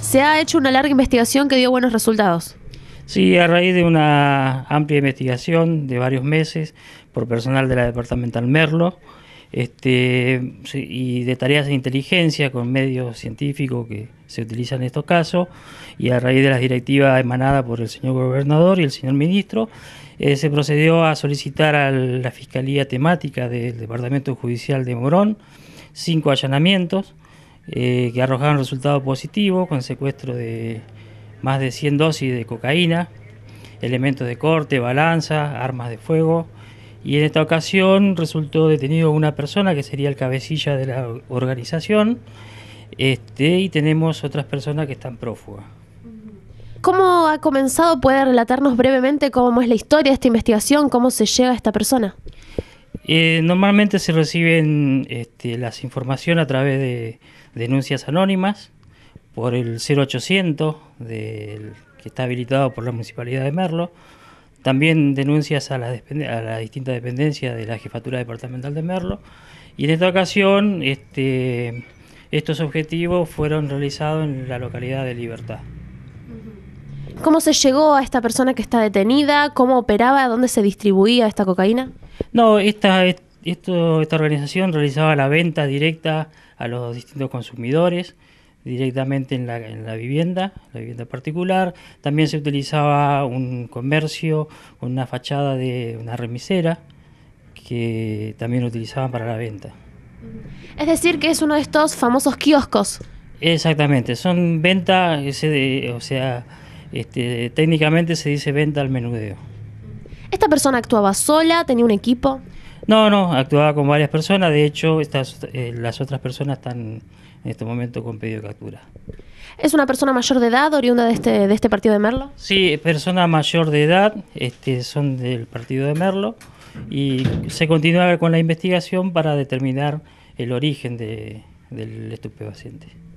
Se ha hecho una larga investigación que dio buenos resultados. Sí, a raíz de una amplia investigación de varios meses por personal de la departamental Merlo este, y de tareas de inteligencia con medios científicos que se utilizan en estos casos y a raíz de las directivas emanadas por el señor gobernador y el señor ministro, eh, se procedió a solicitar a la Fiscalía Temática del Departamento Judicial de Morón cinco allanamientos eh, que arrojaron resultados positivo con secuestro de más de 100 dosis de cocaína, elementos de corte, balanza, armas de fuego. Y en esta ocasión resultó detenido una persona que sería el cabecilla de la organización. Este, y tenemos otras personas que están prófugas. ¿Cómo ha comenzado? ¿Puede relatarnos brevemente cómo es la historia de esta investigación? ¿Cómo se llega a esta persona? Eh, normalmente se reciben este, las informaciones a través de denuncias anónimas por el 0800 que está habilitado por la Municipalidad de Merlo. También denuncias a la, a la distinta dependencia de la Jefatura Departamental de Merlo. Y en esta ocasión este, estos objetivos fueron realizados en la localidad de Libertad. ¿Cómo se llegó a esta persona que está detenida? ¿Cómo operaba? ¿Dónde se distribuía esta cocaína? No, esta, esta organización realizaba la venta directa a los distintos consumidores directamente en la, vivienda, la vivienda particular. También se utilizaba un comercio una fachada de una remisera que también utilizaban para la venta. Es decir, que es uno de estos famosos kioscos. Exactamente, son ventas, o sea, este, técnicamente se dice venta al menudeo. ¿Esta persona actuaba sola? ¿Tenía un equipo? No, no, actuaba con varias personas. De hecho, estas, eh, las otras personas están en este momento con pedido de captura. ¿Es una persona mayor de edad, oriunda de este, este partido de Merlo? Sí, persona mayor de edad, este, son del partido de Merlo. Y se continúa con la investigación para determinar el origen del estupefaciente.